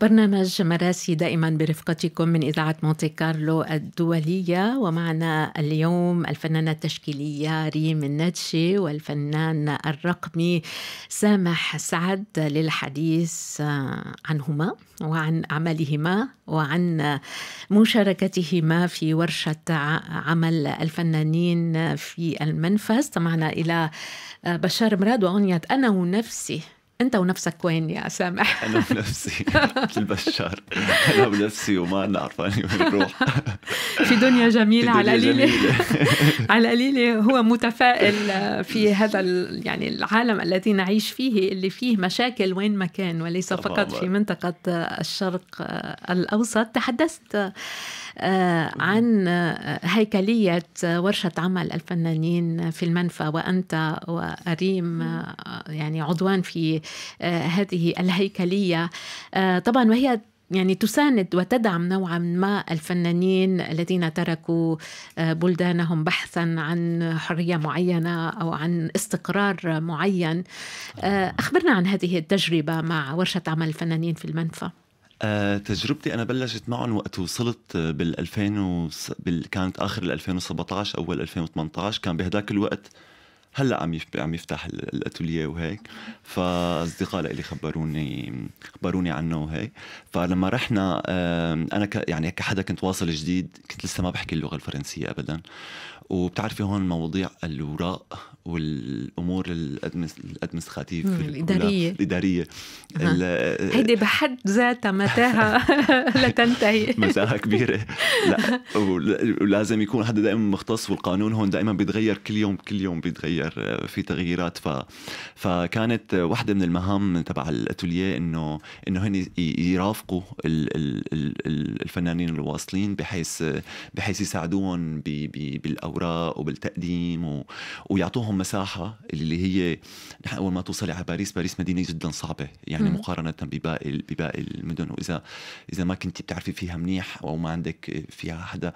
برنامج مراسي دائما برفقتكم من إذاعة مونتي كارلو الدولية ومعنا اليوم الفنانة التشكيلية ريم النتشي والفنان الرقمي سامح سعد للحديث آه، عنهما وعن عملهما وعن مشاركتهما في ورشة عمل الفنانين في المنفذ استمعنا إلى آه، بشار مراد وأغنية أنا ونفسي انت ونفسك وين يا سامح انا ونفسي مثل بشار انا ونفسي وما انا عرفاني وين نروح في دنيا جميله في دنيا على القليله على القليله هو متفائل في هذا يعني العالم الذي نعيش فيه اللي فيه مشاكل وين ما كان وليس فقط في منطقه الشرق الاوسط تحدثت آه، عن هيكلية ورشة عمل الفنانين في المنفى وأنت وأريم آه، يعني عضوان في آه، هذه الهيكلية طبعا وهي يعني تساند وتدعم نوعا ما الفنانين الذين تركوا بلدانهم بحثا عن حريه معينه او عن استقرار معين اخبرنا عن هذه التجربه مع ورشه عمل الفنانين في المنفى آه تجربتي انا بلشت معهم وقت وصلت آه، بال 2000 بال... كانت اخر ال 2017 اول 2018 كان بهداك الوقت هلا عم عم يفتح الاتوليه وهيك فاصدقاء لي خبروني خبروني عنه وهيك فلما رحنا انا ك يعني كحدا كنت واصل جديد كنت لسه ما بحكي اللغه الفرنسيه ابدا وبتعرفي هون مواضيع الوراق والامور الادمنستراتيف الاداريه الاداريه هيدي بحد ذاتها متاهه لا تنتهي متاهه كبيره لا ولازم يكون حدا دائما مختص والقانون هون دائما بيتغير كل يوم كل يوم بيتغير آه، في تغييرات ف فكانت وحده من المهام تبع الاتوليه انه انه هن يرافقوا الفنانين الواصلين بحيث بحيث يساعدوهم بالاوراق بالاوراق وبالتقديم و... ويعطوهم مساحه اللي هي نحن اول ما توصلي على باريس باريس مدينه جدا صعبه يعني م. مقارنه بباقي بباقي المدن واذا اذا ما كنت بتعرفي فيها منيح او ما عندك فيها حدا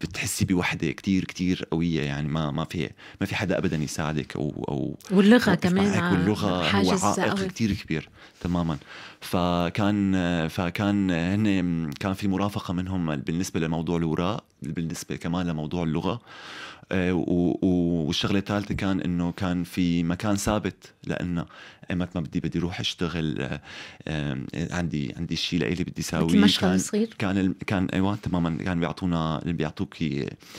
بتحسي بوحده كتير كتير قويه يعني ما ما في ما في حدا ابدا يساعدك او او واللغه كمان واللغه آه، هو عائق أوي. كتير كبير تماما فكان فكان هن كان في مرافقه منهم بالنسبه لموضوع الوراق بالنسبه كمان لموضوع اللغه آه، والشغله الثالثه كان انه كان في مكان ثابت لنا ايمت ما بدي بدي اروح اشتغل آه، آه، عندي عندي شيء لإلي بدي اساويه مشغل كان صغير كان كان ايوه تماما كان بيعطونا بيعطوك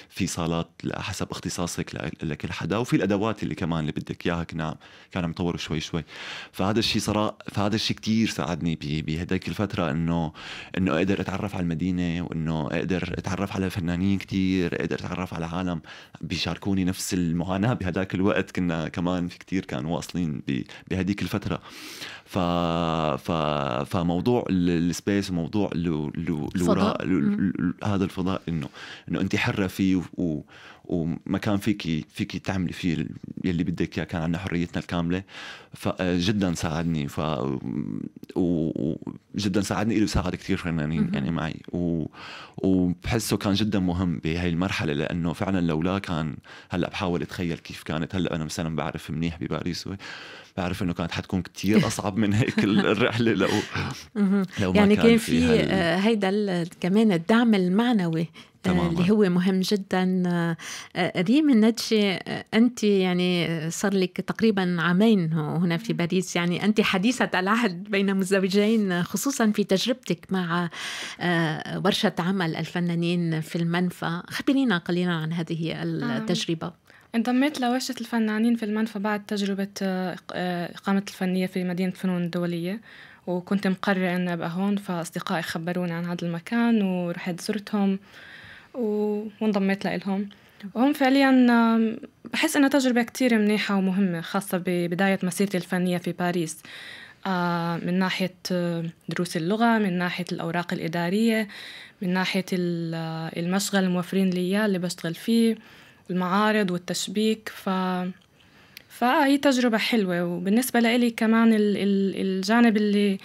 في صالات حسب اختصاصك لكل حدا وفي الادوات اللي كمان اللي بدك اياها كنا كان مطور شوي شوي فهذا الشيء صرا فهذا الشيء كثير ساعدني بهديك الفتره انه انه اقدر اتعرف على المدينه وانه اقدر اتعرف على فنانين كثير اقدر اتعرف على عالم بيشاركوني نفس المعاناه بهداك الوقت كنا كمان في كتير كانوا واصلين بهديك الفتره ف... ف... فموضوع السبيس وموضوع الوراء هذا الفضاء انه انه انت حره فيه و... ومكان فيكي فيكي تعملي فيه يلي بدك اياه كان عندنا حريتنا الكامله فجدا آه، ساعدني ف وجدا ساعدني الي وساعد كثير فنانين يعني معي و... وبحسه كان جدا مهم بهي المرحله لانه فعلا لولا كان هلا بحاول اتخيل كيف كانت هلا انا مثلا بعرف منيح بباريس بعرف انه كانت حتكون كتير اصعب من هيك الرحله لو لو ما يعني كان, في آه، هيدا كمان الدعم المعنوي آه، تماما. اللي هو مهم جدا آه، ريم النجي انت يعني صار لك تقريبا عامين هنا في باريس يعني انت حديثه العهد بين مزوجين خصوصا في تجربتك مع ورشه عمل الفنانين في المنفى خبرينا قليلا عن هذه التجربه انضميت لورشة الفنانين في المنفى بعد تجربة آه، إقامة الفنية في مدينة فنون الدولية وكنت مقررة أن أبقى هون فأصدقائي خبروني عن هذا المكان ورحت زرتهم وانضميت لإلهم وهم فعليا بحس إنها تجربة كتير منيحة ومهمة خاصة ببداية مسيرتي الفنية في باريس آه، من ناحية آه، دروس اللغة من ناحية الأوراق الإدارية من ناحية المشغل الموفرين لي اللي بشتغل فيه المعارض والتشبيك ف فهي تجربة حلوة وبالنسبة لإلي كمان ال... ال... الجانب اللي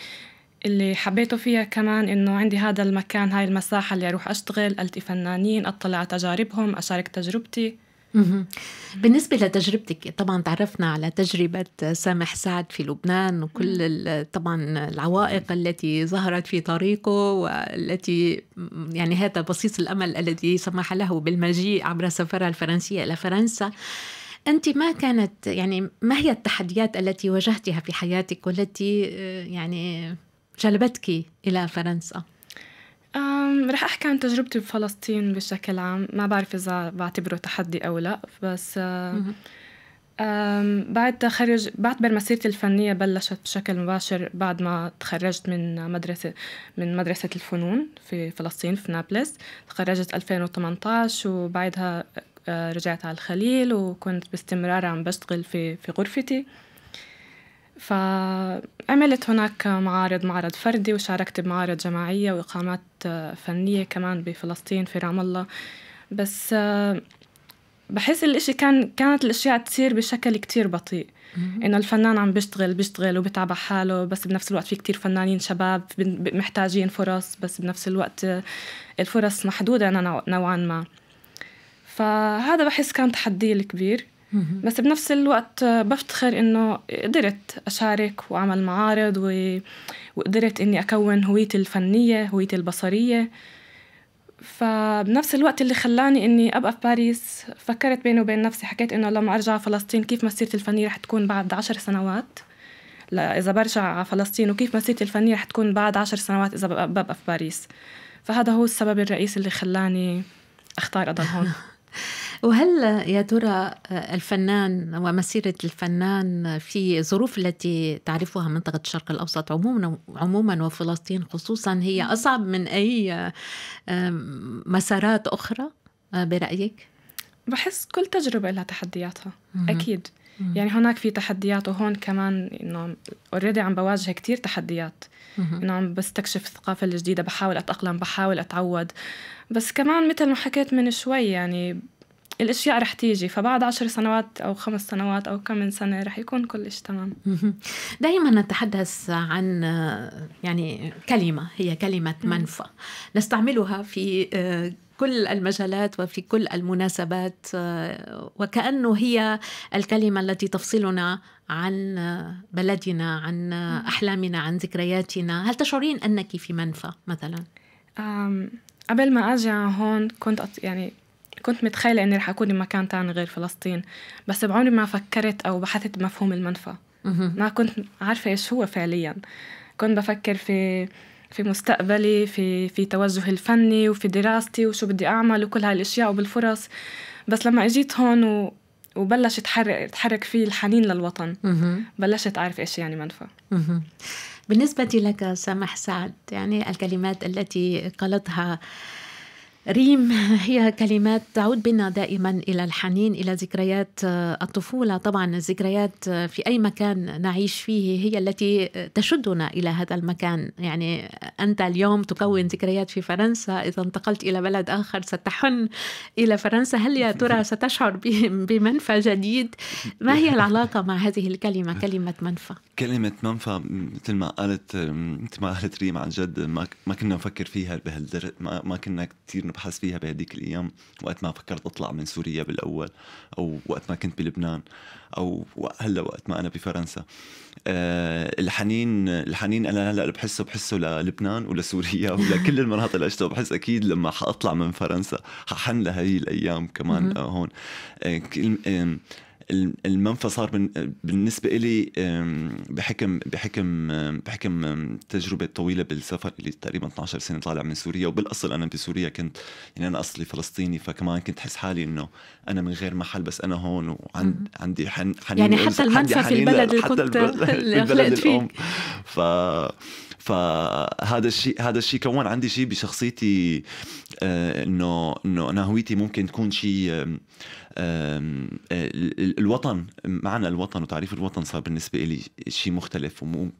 اللي حبيته فيها كمان إنه عندي هذا المكان هاي المساحة اللي أروح أشتغل ألتقي فنانين أطلع تجاربهم أشارك تجربتي بالنسبة لتجربتك طبعا تعرفنا على تجربة سامح سعد في لبنان وكل طبعا العوائق التي ظهرت في طريقه والتي يعني هذا بصيص الأمل الذي سمح له بالمجيء عبر سفرها الفرنسية إلى فرنسا أنت ما كانت يعني ما هي التحديات التي واجهتها في حياتك والتي آه، يعني جلبتك إلى فرنسا؟ رح احكي عن تجربتي بفلسطين بشكل عام ما بعرف اذا بعتبره تحدي او لا بس آه، بعد تخرج بعد ما مسيرتي الفنيه بلشت بشكل مباشر بعد ما تخرجت من مدرسه من مدرسه الفنون في فلسطين في نابلس تخرجت 2018 وبعدها آه، رجعت على الخليل وكنت باستمرار عم بشتغل في في غرفتي فعملت هناك معارض معرض فردي وشاركت بمعارض جماعية وإقامات آه، فنية كمان بفلسطين في رام الله بس آه، بحس الإشي كان كانت الأشياء تصير بشكل كتير بطيء إنه الفنان عم بيشتغل بيشتغل وبتعب على حاله بس بنفس الوقت في كتير فنانين شباب محتاجين فرص بس بنفس الوقت آه، الفرص محدودة أنا نوعا ما فهذا بحس كان تحدي الكبير بس بنفس الوقت بفتخر انه قدرت اشارك واعمل معارض و... وقدرت اني اكون هويتي الفنيه هويتي البصريه فبنفس الوقت اللي خلاني اني ابقى في باريس فكرت بيني وبين نفسي حكيت انه لما ارجع على فلسطين كيف مسيرتي الفنيه رح تكون بعد عشر سنوات لا اذا برجع على فلسطين وكيف مسيرتي الفنيه رح تكون بعد عشر سنوات اذا ببقى في باريس فهذا هو السبب الرئيسي اللي خلاني اختار اضل هون وهل يا ترى الفنان ومسيرة الفنان في الظروف التي تعرفها منطقة الشرق الأوسط عموما عموما وفلسطين خصوصا هي أصعب من أي مسارات أخرى آه، برأيك؟ بحس كل تجربة لها تحدياتها أكيد يعني هناك في تحديات وهون كمان انه اوريدي عم بواجه كتير تحديات انه عم بستكشف الثقافه الجديده بحاول اتاقلم بحاول اتعود بس كمان مثل ما حكيت من شوي يعني الاشياء رح تيجي فبعد عشر سنوات او خمس سنوات او كم من سنه رح يكون كل شيء تمام دائما نتحدث عن يعني كلمه هي كلمه منفى نستعملها في آه، كل المجالات وفي كل المناسبات آه، وكأنه هي الكلمة التي تفصلنا عن آه، بلدنا عن أحلامنا عن ذكرياتنا هل تشعرين أنك في منفى مثلا؟ قبل ما أجي هون كنت يعني كنت متخيلة إني رح أكون بمكان تاني غير فلسطين بس بعمري ما فكرت أو بحثت بمفهوم المنفى ما كنت عارفة إيش هو فعليا كنت بفكر في في مستقبلي في في توجهي الفني وفي دراستي وشو بدي أعمل وكل هالأشياء وبالفرص بس لما إجيت هون و وبلش يتحرك يتحرك فيه الحنين للوطن بلشت اعرف ايش يعني منفى بالنسبه لك سامح سعد يعني الكلمات التي قالتها ريم هي كلمات تعود بنا دائما الى الحنين الى ذكريات آه، الطفوله طبعا الذكريات آه، في اي مكان نعيش فيه هي التي تشدنا الى هذا المكان يعني انت اليوم تكون ذكريات في فرنسا اذا انتقلت الى بلد اخر ستحن الى فرنسا هل يا ترى ستشعر بمنفى جديد ما هي العلاقه مع هذه الكلمه كلمه منفى كلمه منفى مثل ما قالت مثل ما قالت ريم عن جد ما كنا نفكر فيها بهالدرجه ما كنا كثير ابحث فيها بهديك الايام وقت ما فكرت اطلع من سوريا بالاول او وقت ما كنت بلبنان او هلا وقت ما انا بفرنسا أه الحنين الحنين انا هلا بحسه بحسه للبنان ولسوريا ولكل المناطق اللي عشتها بحس اكيد لما حاطلع من فرنسا ححن لهي الايام كمان هون أه المنفى صار بالنسبه لي بحكم بحكم بحكم تجربه طويله بالسفر اللي تقريبا 12 سنه طالع من سوريا وبالاصل انا بسوريا كنت يعني انا اصلي فلسطيني فكمان كنت حس حالي انه انا من غير محل بس انا هون وعندي حنين يعني حتى المنفى في البلد اللي كنت اللي الام ف فهذا الشيء هذا الشيء كون عندي شيء بشخصيتي آه، انه انه انا هويتي ممكن تكون شيء الوطن معنى الوطن وتعريف الوطن صار بالنسبه لي شيء مختلف ومو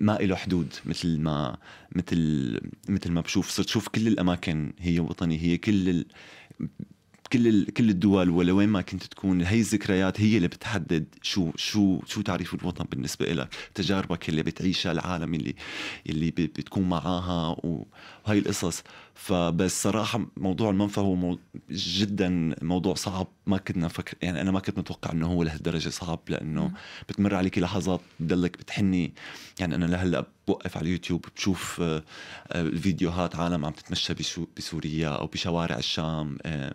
ما له حدود مثل ما مثل مثل ما بشوف صرت شوف كل الاماكن هي وطني هي كل كل كل الدول ولا وين ما كنت تكون هي الذكريات هي اللي بتحدد شو شو شو تعريف الوطن بالنسبه لك تجاربك اللي بتعيشها العالم اللي اللي بتكون معاها وهي القصص فبس صراحه موضوع المنفى هو مو جدا موضوع صعب ما كنا فكر يعني انا ما كنت متوقع انه هو لهالدرجه صعب لانه بتمر عليك لحظات بتضلك بتحني يعني انا لهلا بوقف على اليوتيوب بشوف آه، آه، الفيديوهات عالم عم تتمشى بسوريا او بشوارع الشام آه،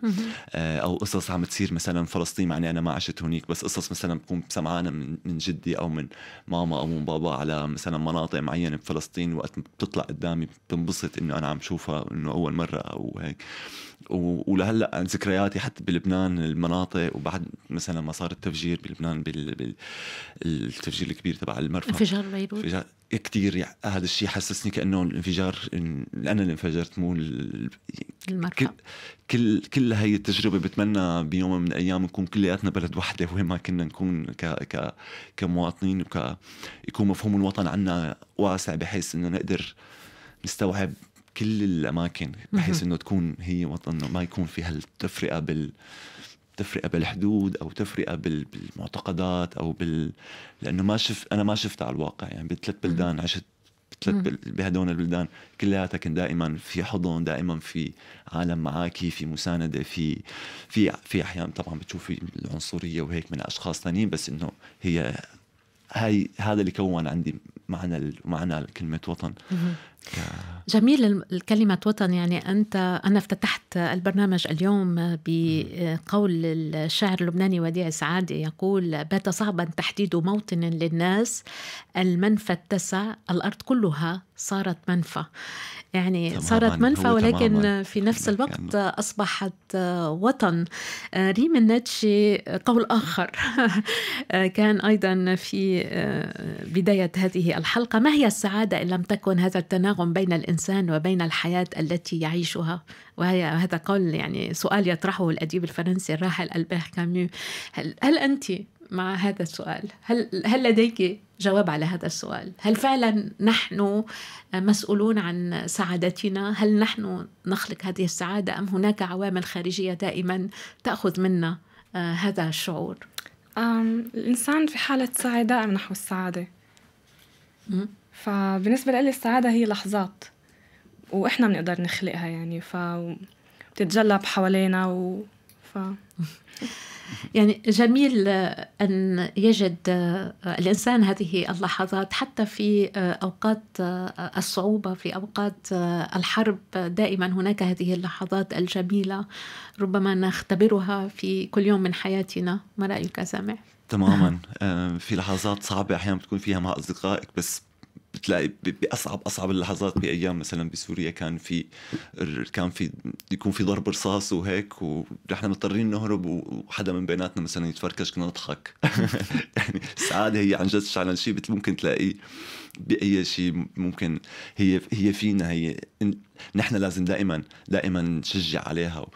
او قصص عم تصير مثلا فلسطين معني انا ما عشت هناك بس قصص مثلا بكون سمعانه من جدي او من ماما او من بابا على مثلا مناطق معينه بفلسطين وقت بتطلع قدامي بتنبسط انه انا عم شوفها انه اول مره او هيك ولهلا ذكرياتي حتى بلبنان المناطق وبعد مثلا ما صار التفجير بلبنان بال... بال... التفجير الكبير تبع المرفأ انفجار بيروت انفجار كثير يع... يعني. هذا الشيء حسسني كانه الانفجار انا اللي انفجرت مو ال... المرفأ كل... كل كل هي التجربه بتمنى بيوم من الايام نكون كلياتنا بلد وحده وين ما كنا نكون ك... ك... كمواطنين وك يكون مفهوم الوطن عنا واسع بحيث انه نقدر نستوعب كل الاماكن بحيث انه تكون هي وطن ما يكون في هالتفرقه بال تفرقه بالحدود او تفرقه بالمعتقدات او بال لانه ما شف انا ما شفتها على الواقع يعني بثلاث بلدان عشت بثلاث بهدول البلدان كلياتها كان دائما في حضن دائما في عالم معاكي في مسانده في في في احيان طبعا بتشوفي العنصريه وهيك من اشخاص ثانيين بس انه هي هاي هذا اللي كون عندي معنى معنى كلمه وطن جميل الكلمة وطن يعني أنت أنا افتتحت البرنامج اليوم بقول الشاعر اللبناني وديع سعادة يقول بات صعبا تحديد موطن للناس المنفى اتسع الأرض كلها صارت منفى يعني صارت منفى ولكن في نفس الوقت أصبحت وطن آه، ريم النتشي آه، قول آخر آه، كان أيضا في بداية هذه الحلقة ما هي السعادة إن لم تكن هذا التناغم بين الإنسان وبين الحياة التي يعيشها وهي هذا قول يعني سؤال يطرحه الأديب الفرنسي الراحل ألبير كاميو هل, هل أنت مع هذا السؤال هل, هل لديك جواب على هذا السؤال هل فعلا نحن مسؤولون عن سعادتنا هل نحن نخلق هذه السعادة أم هناك عوامل خارجية دائما تأخذ منا آه، هذا الشعور الإنسان في حالة سعي دائم نحو السعادة فبالنسبة لي السعادة هي لحظات وإحنا بنقدر نخلقها يعني فبتتجلب حوالينا و ف... يعني جميل آه، أن يجد آه، الإنسان هذه اللحظات حتى في آه، أوقات الصعوبة في أوقات الحرب دائما هناك هذه اللحظات الجميلة ربما نختبرها في كل يوم من حياتنا ما رأيك سامع؟ تماما في لحظات صعبة أحيانا بتكون فيها مع أصدقائك بس بتلاقي باصعب اصعب اللحظات بايام مثلا بسوريا كان في كان في يكون في ضرب رصاص وهيك ونحن مضطرين نهرب وحدا من بيناتنا مثلا يتفركش كنا نضحك يعني السعاده هي عن جد على شيء ممكن تلاقيه باي شيء ممكن هي هي فينا هي نحن لازم دائما دائما نشجع عليها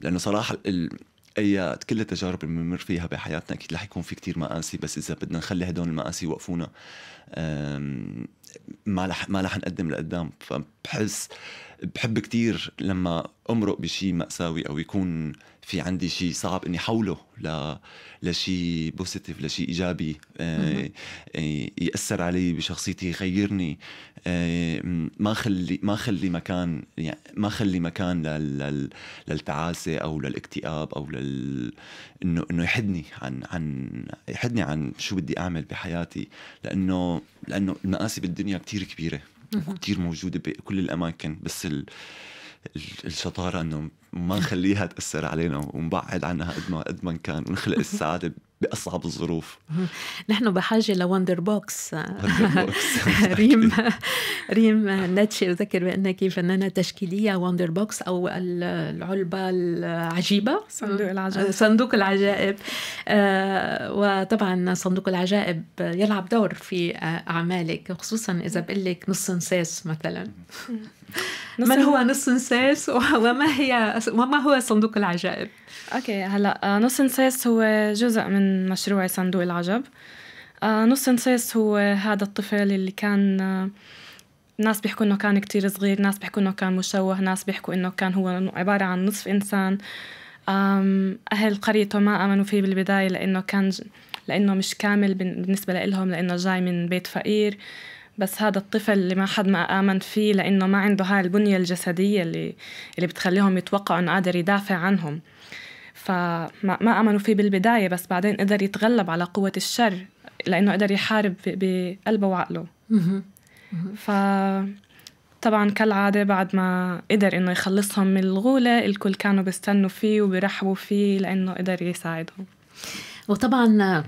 لانه صراحه ال... اي كل التجارب اللي بنمر فيها بحياتنا اكيد رح يكون في كتير مآسي بس اذا بدنا نخلي هدول المآسي يوقفونا ما لح ما رح نقدم لقدام فبحس بحب كتير لما امرق بشيء مأساوي او يكون في عندي شيء صعب اني حوله ل لشيء بوزيتيف لشيء ايجابي آه،, آه ياثر علي بشخصيتي يغيرني آه ما خلي ما خلي مكان يعني ما خلي مكان لل للتعاسه او للاكتئاب او لل انه انه يحدني عن عن يحدني عن شو بدي اعمل بحياتي لانه لانه المآسي الدنيا كتير كبيره وكتير موجوده بكل الاماكن بس ال... الشطاره انه ما نخليها تاثر علينا ونبعد عنها قد ما قد ما كان ونخلق السعاده باصعب الظروف نحن بحاجه لوندر بوكس ريم ريم نتشي اذكر بانك فنانه تشكيليه وندر بوكس او العلبه العجيبه صندوق العجائب صندوق العجائب آه، وطبعا صندوق العجائب يلعب دور في آه، اعمالك خصوصا اذا بقول لك نص نساس مثلا من هو نص نساس وما هي وما هو صندوق العجائب اوكي هلا آه، نص انساس هو جزء من مشروع صندوق العجب آه، نص انساس هو هذا الطفل اللي كان آه، ناس بيحكوا انه كان كتير صغير ناس بيحكوا انه كان مشوه ناس بيحكوا انه كان هو عبارة عن نصف انسان اهل قريته ما امنوا فيه بالبداية لانه كان لانه مش كامل بالنسبة لهم لانه جاي من بيت فقير بس هذا الطفل اللي ما حد ما آمن فيه لأنه ما عنده هاي البنية الجسدية اللي, اللي بتخليهم يتوقعوا أنه قادر يدافع عنهم فما ما امنوا فيه بالبدايه بس بعدين قدر يتغلب على قوه الشر لانه قدر يحارب بقلبه وعقله ف طبعا كالعادة بعد ما قدر إنه يخلصهم من الغولة الكل كانوا بيستنوا فيه وبيرحبوا فيه لأنه قدر يساعدهم وطبعا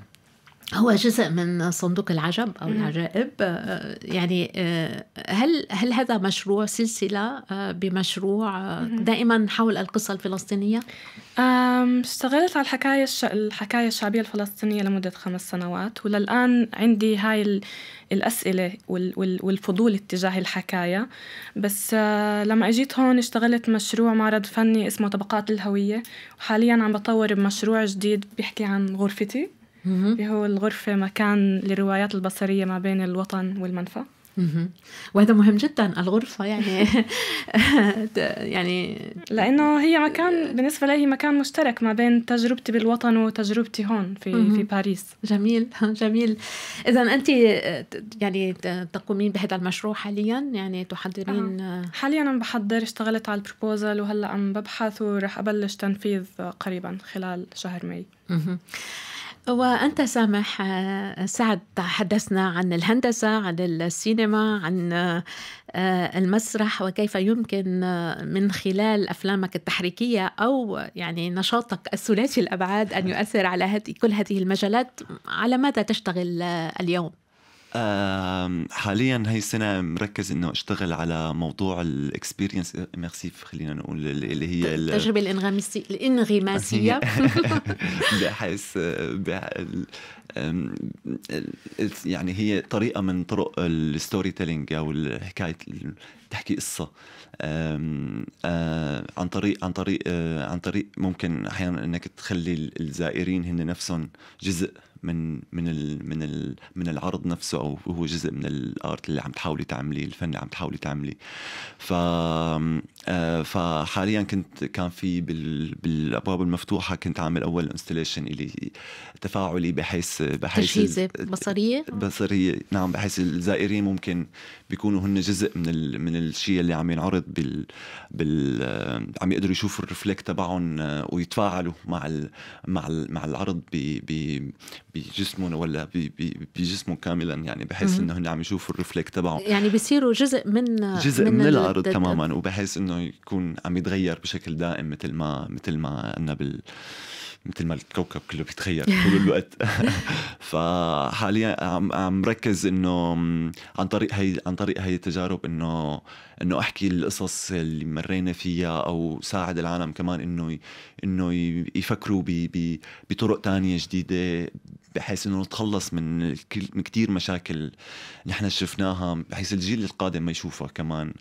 هو جزء من صندوق العجب او العجائب آه، يعني آه، هل هل هذا مشروع سلسله آه، بمشروع دائما حول القصه الفلسطينيه؟ اشتغلت على الحكايه الحكايه الشعبيه الفلسطينيه لمده خمس سنوات وللان عندي هاي الاسئله والفضول اتجاه الحكايه بس لما اجيت هون اشتغلت مشروع معرض فني اسمه طبقات الهويه وحاليا عم بطور بمشروع جديد بيحكي عن غرفتي اللي هو الغرفة مكان للروايات البصرية ما بين الوطن والمنفى وهذا مهم جدا الغرفة يعني يعني لأنه هي مكان بالنسبة لي هي مكان مشترك ما بين تجربتي بالوطن وتجربتي هون في في باريس جميل جميل إذا أنت يعني تقومين بهذا المشروع حاليا يعني تحضرين آه. حاليا عم بحضر اشتغلت على البروبوزل وهلا عم ببحث وراح أبلش تنفيذ قريبا خلال شهر ماي وأنت سامح آه، سعد تحدثنا عن الهندسة عن السينما عن آه، المسرح وكيف يمكن آه، من خلال أفلامك التحريكية أو يعني نشاطك الثلاثي الأبعاد أن يؤثر على هذه كل هذه المجالات على ماذا تشتغل اليوم؟ حاليا هي السنه مركز انه اشتغل على موضوع الاكسبيرينس اميرسيف خلينا نقول اللي هي التجربه الانغماسيه الانغماسيه بحيث يعني هي طريقه من طرق الستوري تيلينج او حكايه تحكي قصه عن طريق عن طريق عن طريق ممكن احيانا انك تخلي الزائرين هن نفسهم جزء من من ال من ال من العرض نفسه او هو جزء من الارت اللي عم تحاولي تعملي الفن اللي عم تحاولي تعملي ف آه، فحاليا كنت كان في بالابواب المفتوحه كنت عامل اول انستليشن الي تفاعلي بحيث بحيث تجهيزه بصريه بصريه نعم بحيث الزائرين ممكن بيكونوا هن جزء من ال من الشيء اللي عم ينعرض بال بال آه، عم يقدروا يشوفوا الرفلكت تبعهم آه، ويتفاعلوا مع ال مع ال مع العرض ب ب بجسمهم ولا بجسمهم كاملا يعني بحس انه هن عم يشوفوا الرفلك تبعه يعني بيصيروا جزء من جزء من, من العرض دل... تماما وبحس انه يكون عم يتغير بشكل دائم مثل ما مثل ما قلنا بال مثل ما الكوكب كله بيتغير طول الوقت فحاليا عم عم ركز انه عن طريق هي عن طريق هي التجارب انه انه احكي القصص اللي مرينا فيها او ساعد العالم كمان انه انه يفكروا بطرق تانية جديده بحيث انه نتخلص من من كثير مشاكل نحن شفناها بحيث الجيل القادم ما يشوفها كمان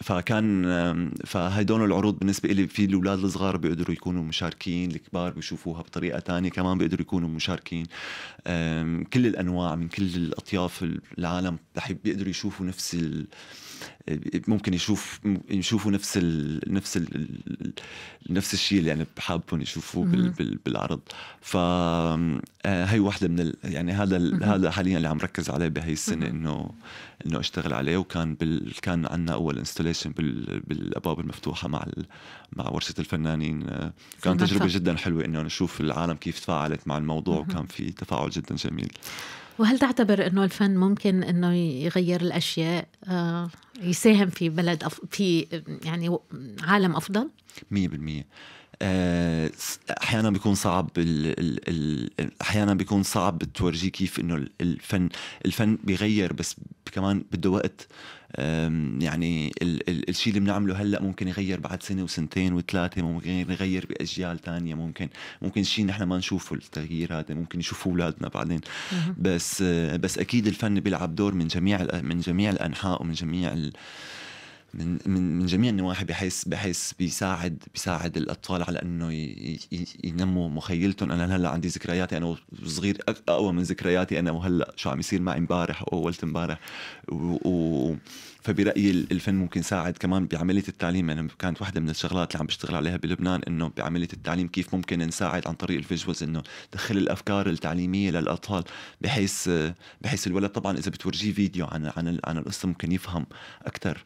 فكان فهدول العروض بالنسبه لي في الاولاد الصغار بيقدروا يكونوا مشاركين الكبار بيشوفوها بطريقه ثانيه كمان بيقدروا يكونوا مشاركين كل الانواع من كل الاطياف العالم رح بيقدروا يشوفوا نفس ال... ممكن يشوف يشوفوا نفس الـ نفس الـ نفس الشيء اللي انا يعني حابهم يشوفوه بال بال بالعرض فهي آه، واحدة من يعني هذا هذا حاليا اللي عم ركز عليه بهي السنه انه انه اشتغل عليه وكان بال كان عندنا اول انستليشن بالابواب المفتوحه مع مع ورشه الفنانين آه، كانت تجربه جدا حلوه انه نشوف العالم كيف تفاعلت مع الموضوع وكان في تفاعل جدا جميل وهل تعتبر انه الفن ممكن انه يغير الاشياء آه، يساهم في بلد أف... في يعني عالم افضل 100% آه، احيانا بيكون صعب احيانا بيكون صعب تورجيه كيف انه الفن الفن بيغير بس كمان بده وقت يعني ال ال الشيء اللي بنعمله هلا ممكن يغير بعد سنه وسنتين وثلاثه ممكن يغير باجيال تانية ممكن ممكن شيء نحن ما نشوفه التغيير هذا ممكن يشوفوه اولادنا بعدين بس آه، بس اكيد الفن بيلعب دور من جميع من جميع الانحاء ومن جميع ال من من من جميع النواحي بحيث بحيث بيساعد بيساعد الاطفال على انه ينموا مخيلتهم انا هلا عندي ذكرياتي انا وصغير اقوى من ذكرياتي انا وهلا شو عم يصير معي امبارح واولت اولت امبارح و... فبرايي الفن ممكن يساعد كمان بعمليه التعليم انا يعني كانت واحده من الشغلات اللي عم بشتغل عليها بلبنان انه بعمليه التعليم كيف ممكن نساعد عن طريق الفيجوالز انه دخل الافكار التعليميه للاطفال بحيث بحيث الولد طبعا اذا بتورجيه فيديو عن عن عن القصه ممكن يفهم اكثر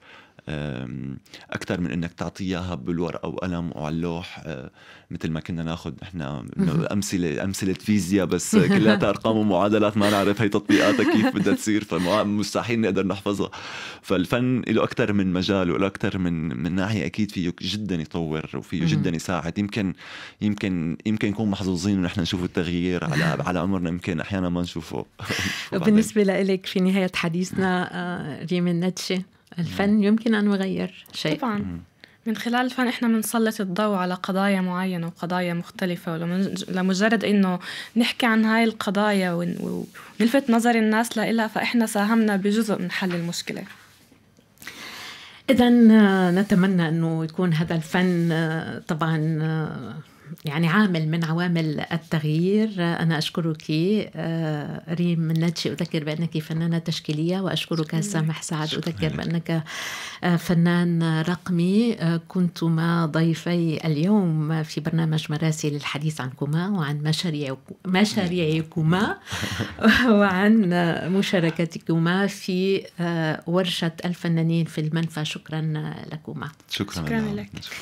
اكثر من انك تعطيها بالورقه وقلم وعلى اللوح أه، مثل ما كنا ناخذ نحن امثله امثله فيزياء بس كلها ارقام ومعادلات ما نعرف هي تطبيقاتها كيف بدها تصير فمستحيل نقدر نحفظها فالفن له اكثر من مجال وله اكثر من من ناحيه اكيد فيه جدا يطور وفيه جدا يساعد يمكن يمكن يمكن نكون محظوظين ونحن نشوف التغيير على على عمرنا يمكن احيانا ما نشوفه بالنسبه لك في نهايه حديثنا ريم آه، النتشه الفن يمكن أن يغير شيء طبعا من خلال الفن احنا بنسلط الضوء على قضايا معينه وقضايا مختلفه ولمجرد انه نحكي عن هاي القضايا ونلفت نظر الناس لها فاحنا ساهمنا بجزء من حل المشكله اذا آه، نتمنى انه يكون هذا الفن آه، طبعا آه، يعني عامل من عوامل التغيير أنا أشكرك آه، ريم النتشي أذكر بأنك فنانة تشكيلية وأشكرك سامح سعد أذكر بأنك آه، فنان رقمي آه، كنتما ضيفي اليوم في برنامج مراسي للحديث عنكما وعن مشاريع مشاريعكما وعن مشاركتكما في ورشة الفنانين في المنفى شكرا لكما شكرا, شكرا لك